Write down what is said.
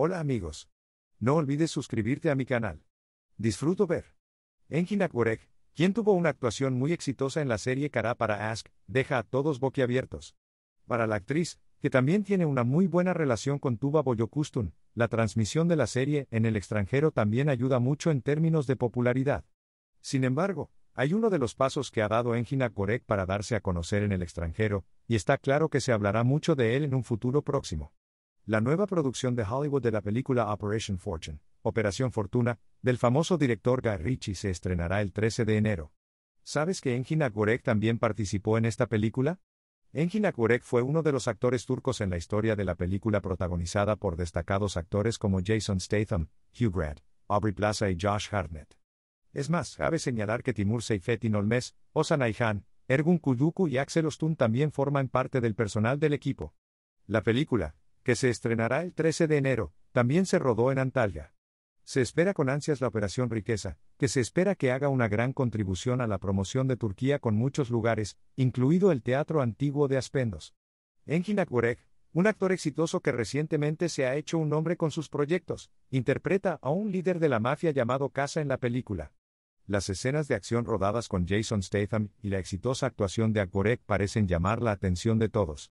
Hola amigos. No olvides suscribirte a mi canal. Disfruto ver. Engin Akborek, quien tuvo una actuación muy exitosa en la serie Cara para Ask, deja a todos boquiabiertos. Para la actriz, que también tiene una muy buena relación con Tuba Boyokustun, la transmisión de la serie en el extranjero también ayuda mucho en términos de popularidad. Sin embargo, hay uno de los pasos que ha dado Engin Akborek para darse a conocer en el extranjero, y está claro que se hablará mucho de él en un futuro próximo la nueva producción de Hollywood de la película Operation Fortune, Operación Fortuna, del famoso director Guy Ritchie se estrenará el 13 de enero. ¿Sabes que Engin Akgurek también participó en esta película? Engin Akgurek fue uno de los actores turcos en la historia de la película protagonizada por destacados actores como Jason Statham, Hugh Grant, Aubrey Plaza y Josh Hartnett. Es más, cabe señalar que Timur Seifetin Olmes, Ozan Ayhan, Ergun Kuduku y Axel Ostun también forman parte del personal del equipo. La película, que se estrenará el 13 de enero, también se rodó en Antalya. Se espera con ansias la Operación Riqueza, que se espera que haga una gran contribución a la promoción de Turquía con muchos lugares, incluido el Teatro Antiguo de Aspendos. Engin Akborek, un actor exitoso que recientemente se ha hecho un nombre con sus proyectos, interpreta a un líder de la mafia llamado Casa en la película. Las escenas de acción rodadas con Jason Statham y la exitosa actuación de Akborek parecen llamar la atención de todos.